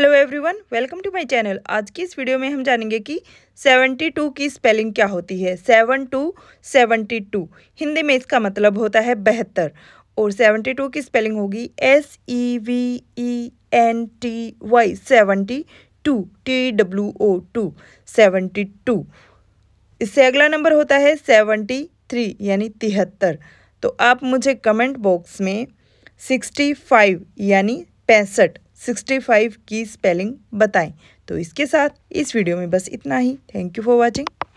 hello everyone welcome to my channel आज की इस वीडियो में हम जानेंगे कि 72 की स्पेलिंग क्या होती है seven two seventy two Hindi में इसका मतलब होता है बेहतर और 72 की स्पेलिंग होगी S E V E N T Y seventy two T W O two seventy two इससे अगला नंबर होता है सेवनटी थ्री यानी तिहत्तर तो आप मुझे कमेंट बॉक्स में सिक्सटी फाइव यानी पैंसठ 65 की स्पेलिंग बताएं तो इसके साथ इस वीडियो में बस इतना ही थैंक यू फॉर वॉचिंग